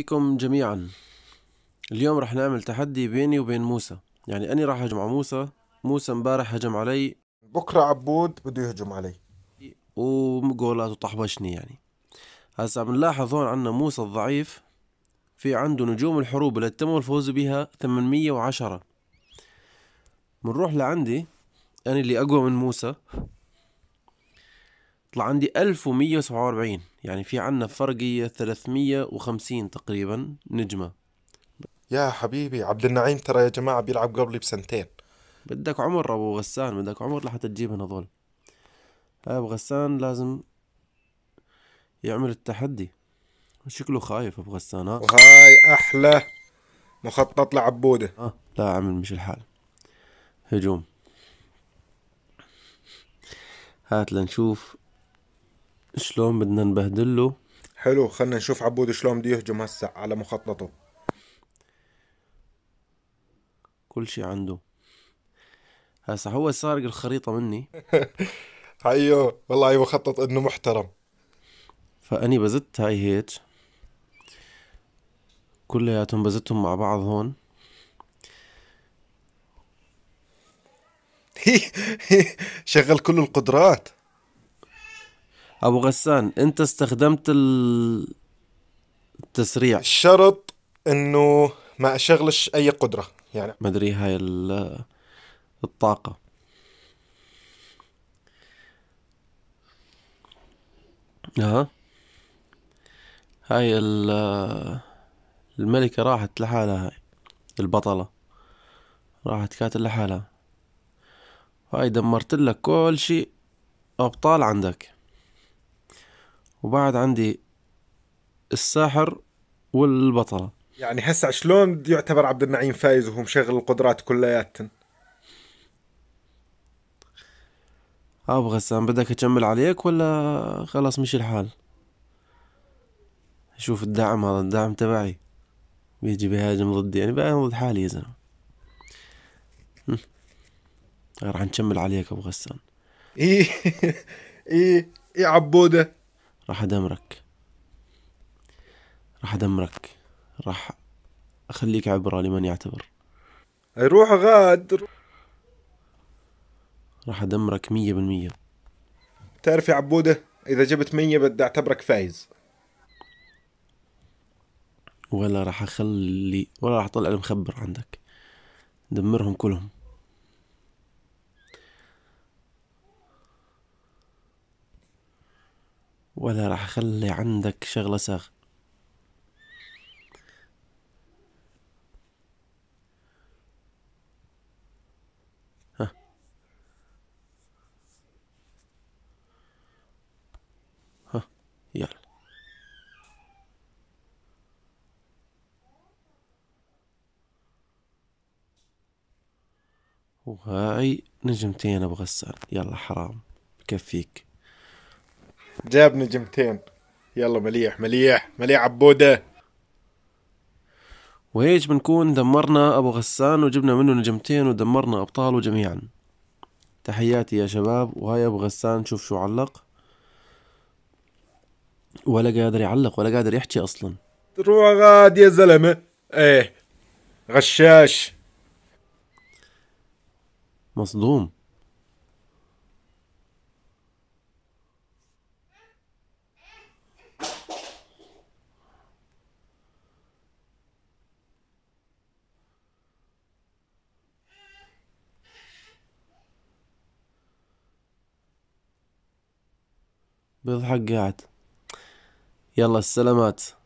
بكم جميعا اليوم رح نعمل تحدي بيني وبين موسى يعني أنا راح أهجم على موسى موسى مبارح هجم علي بكرة عبود بده يهجم علي وقولات وطحبشني يعني هسا عم نلاحظ هون عنا موسى الضعيف في عنده نجوم الحروب اللي تم الفوز بها 810 بنروح لعندي أنا اللي أقوى من موسى طلع عندي 1147 يعني في عنا فرقية 350 تقريبا نجمة يا حبيبي عبد النعيم ترى يا جماعة بيلعب قبلي بسنتين بدك عمر ابو غسان بدك عمر لحتى تجيبهم هذول ابو غسان لازم يعمل التحدي شكله خايف ابو غسان ها وهاي احلى مخطط لعبوده آه. لا عمل مش الحال هجوم هات لنشوف شلون بدنا نبهدله حلو خلنا نشوف عبود شلون بده يهجم هسا على مخططه كل شي عنده هسا هو سارق الخريطة مني حيو والله مخطط انه محترم فاني بزت هاي هيك كلياتهم بزتهم مع بعض هون شغل كل القدرات ابو غسان انت استخدمت التسريع الشرط انه ما اشغلش اي قدره يعني ما ادري هاي الطاقه اها هاي الملكة راحت لحالها هاي البطلة راحت كانت لحالها هاي دمرت لك كل شيء أبطال عندك وبعد عندي الساحر والبطله يعني هسا شلون يعتبر عبد النعيم فايز وهو مشغل القدرات كلياتن ابو غسان بدك اكمل عليك ولا خلاص مشي الحال شوف الدعم هذا الدعم تبعي بيجي بيهاجم ضدي يعني بقى ضد حالي يا زلمه أمم. راح نكمل عليك ابو غسان ايه ايه ايه عبوده راح أدمرك راح أدمرك راح أخليك عبرة لمن يعتبر أي روح غادر راح أدمرك مية بالمية تعرف يا عبودة إذا جبت مية بدي أعتبرك فايز ولا راح أخلي ولا راح أطلع المخبر عندك دمرهم كلهم ولا راح اخلي عندك شغلة ساخ ها ها يلا وهاي نجمتين ابو غسان يلا حرام بكفيك جاب نجمتين يلا مليح مليح مليح عبوده وهيج بنكون دمرنا ابو غسان وجبنا منه نجمتين ودمرنا ابطاله جميعا تحياتي يا شباب وهاي ابو غسان شوف شو علق ولا قادر يعلق ولا قادر يحكي اصلا تروح غاد يا زلمه ايه غشاش مصدوم بيضحك قاعد يلا السلامات